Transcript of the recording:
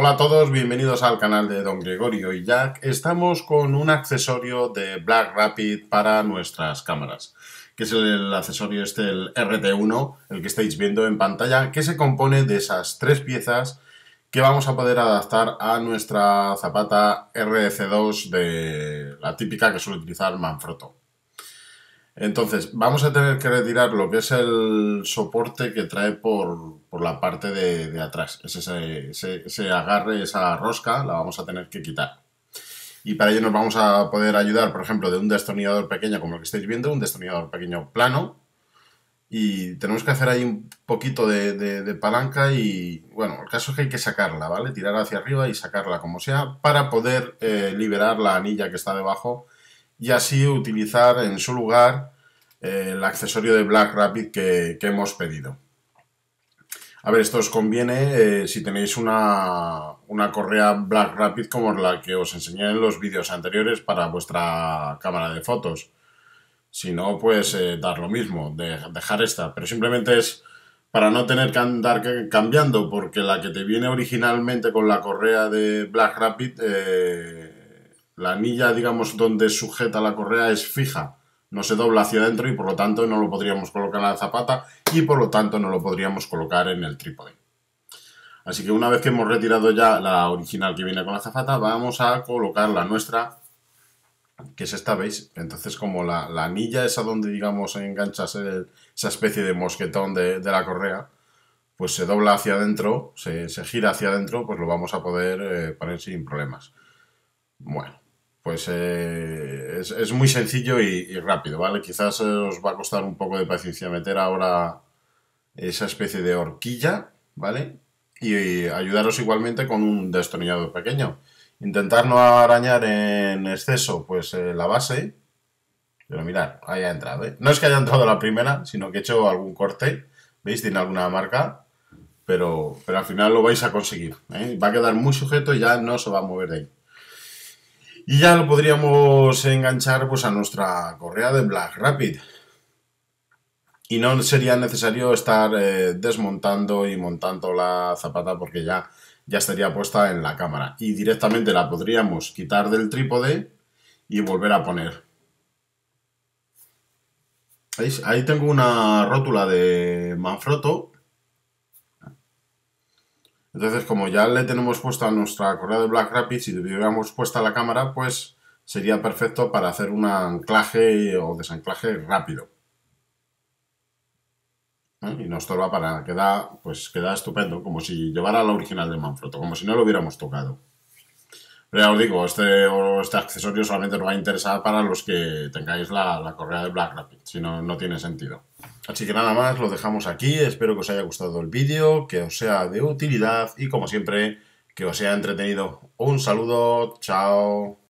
Hola a todos, bienvenidos al canal de Don Gregorio y Jack. Estamos con un accesorio de Black Rapid para nuestras cámaras, que es el, accesorio este, el RT1, el que estáis viendo en pantalla, que se compone de esas tres piezas que vamos a poder adaptar a nuestra zapata RC2 de la típica que suele utilizar Manfrotto. Entonces, vamos a tener que retirar lo que es el soporte que trae por, la parte de, atrás. ese, agarre, esa rosca, la vamos a tener que quitar. Y para ello nos vamos a poder ayudar, por ejemplo, de un destornillador pequeño como lo que estáis viendo, un destornillador pequeño plano. Y tenemos que hacer ahí un poquito de, palanca y, bueno, el caso es que hay que sacarla, ¿vale? Tirar hacia arriba y sacarla como sea para poder eh, liberar la anilla que está debajo y así utilizar en su lugar eh, el accesorio de Black Rapid que, hemos pedido. A ver, esto os conviene eh, si tenéis una, correa Black Rapid como la que os enseñé en los vídeos anteriores para vuestra cámara de fotos. Si no, pues eh, dar lo mismo, dejar esta. Pero simplemente es para no tener que andar cambiando, porque la que te viene originalmente con la correa de Black Rapid la anilla, digamos, donde sujeta la correa es fija, no se dobla hacia adentro y por lo tanto no lo podríamos colocar en la zapata y por lo tanto no lo podríamos colocar en el trípode. Así que una vez que hemos retirado ya la original que viene con la zapata, vamos a colocar la nuestra, que es esta, ¿veis? Entonces como la, anilla es a donde, digamos, enganchas esa especie de mosquetón de, la correa, pues se dobla hacia adentro, se, gira hacia adentro, pues lo vamos a poder eh, poner sin problemas. Bueno, pues eh, es, muy sencillo y, rápido, ¿vale? Quizás eh, os va a costar un poco de paciencia meter ahora esa especie de horquilla, ¿vale? Y, ayudaros igualmente con un destornillador pequeño. Intentar no arañar en exceso pues eh, la base, pero mirad, ahí ha entrado, ¿eh? No es que haya entrado la primera, sino que he hecho algún corte, ¿veis? Tiene alguna marca, pero, pero al final lo vais a conseguir, Va a quedar muy sujeto y ya no se va a mover de ahí. Y ya lo podríamos enganchar pues, a nuestra correa de Black Rapid. Y no sería necesario estar eh, desmontando y montando la zapata porque ya, ya estaría puesta en la cámara. Y directamente la podríamos quitar del trípode y volver a poner. Ahí tengo una rótula de Manfrotto entonces, como ya le tenemos puesta nuestra correa de Black Rapid, si tuviéramos puesta la cámara, pues sería perfecto para hacer un anclaje o desanclaje rápido. ¿Eh? Y nos torba para queda, pues queda estupendo, como si llevara la original de Manfrotto, como si no lo hubiéramos tocado. Pero ya os digo, este, este accesorio solamente nos va a interesar para los que tengáis la, la correa de Black Rapid, si no, no tiene sentido. Así que nada más, lo dejamos aquí, espero que os haya gustado el vídeo, que os sea de utilidad y como siempre, que os sea entretenido. Un saludo, chao.